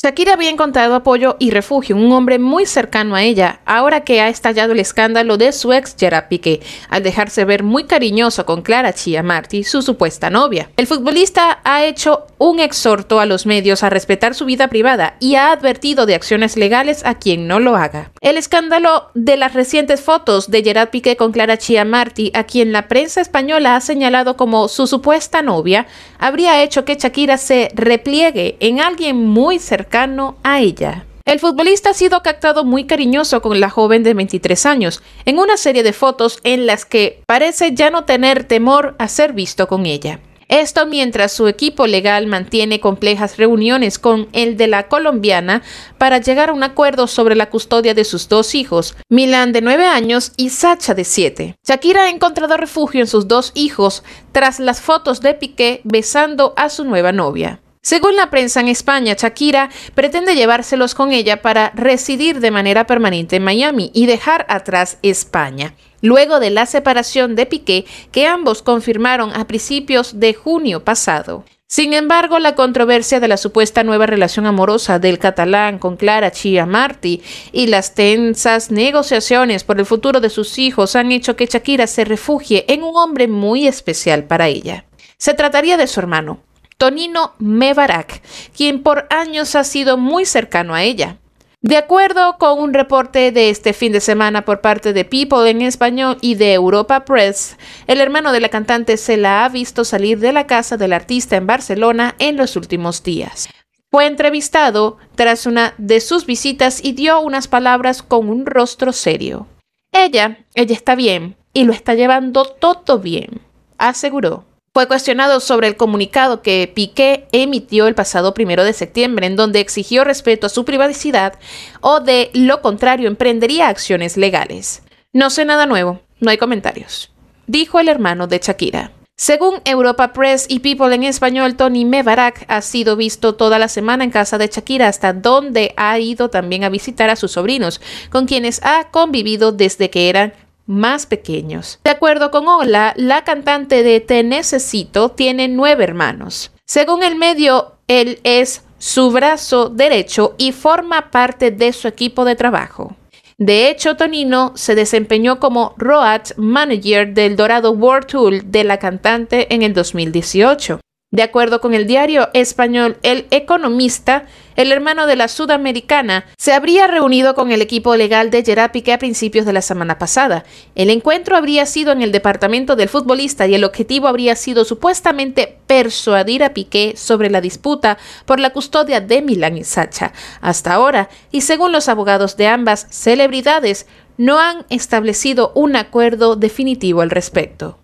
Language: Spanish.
Shakira había encontrado apoyo y refugio en un hombre muy cercano a ella, ahora que ha estallado el escándalo de su ex Gerard Piqué, al dejarse ver muy cariñoso con Clara Chia Marty, su supuesta novia. El futbolista ha hecho un exhorto a los medios a respetar su vida privada y ha advertido de acciones legales a quien no lo haga. El escándalo de las recientes fotos de Gerard Piqué con Clara Chia Marti, a quien la prensa española ha señalado como su supuesta novia, habría hecho que Shakira se repliegue en alguien muy cercano a ella. El futbolista ha sido captado muy cariñoso con la joven de 23 años en una serie de fotos en las que parece ya no tener temor a ser visto con ella. Esto mientras su equipo legal mantiene complejas reuniones con el de la colombiana para llegar a un acuerdo sobre la custodia de sus dos hijos, Milan de 9 años y Sacha de 7. Shakira ha encontrado refugio en sus dos hijos tras las fotos de Piqué besando a su nueva novia. Según la prensa en España, Shakira pretende llevárselos con ella para residir de manera permanente en Miami y dejar atrás España. Luego de la separación de Piqué, que ambos confirmaron a principios de junio pasado. Sin embargo, la controversia de la supuesta nueva relación amorosa del catalán con Clara Chia Martí y las tensas negociaciones por el futuro de sus hijos han hecho que Shakira se refugie en un hombre muy especial para ella. Se trataría de su hermano, Tonino Mebarak, quien por años ha sido muy cercano a ella. De acuerdo con un reporte de este fin de semana por parte de People en español y de Europa Press, el hermano de la cantante se la ha visto salir de la casa del artista en Barcelona en los últimos días. Fue entrevistado tras una de sus visitas y dio unas palabras con un rostro serio. Ella, ella está bien y lo está llevando todo bien, aseguró fue cuestionado sobre el comunicado que Piqué emitió el pasado primero de septiembre, en donde exigió respeto a su privacidad o de lo contrario emprendería acciones legales. No sé nada nuevo, no hay comentarios, dijo el hermano de Shakira. Según Europa Press y People en español, Tony Mebarak ha sido visto toda la semana en casa de Shakira, hasta donde ha ido también a visitar a sus sobrinos, con quienes ha convivido desde que eran más pequeños. De acuerdo con Hola, la cantante de Te Necesito tiene nueve hermanos. Según el medio, él es su brazo derecho y forma parte de su equipo de trabajo. De hecho, Tonino se desempeñó como Road Manager del Dorado World Tour de la cantante en el 2018. De acuerdo con el diario español El Economista, el hermano de la sudamericana se habría reunido con el equipo legal de Gerard Piqué a principios de la semana pasada. El encuentro habría sido en el departamento del futbolista y el objetivo habría sido supuestamente persuadir a Piqué sobre la disputa por la custodia de Milán y Sacha. Hasta ahora, y según los abogados de ambas celebridades, no han establecido un acuerdo definitivo al respecto.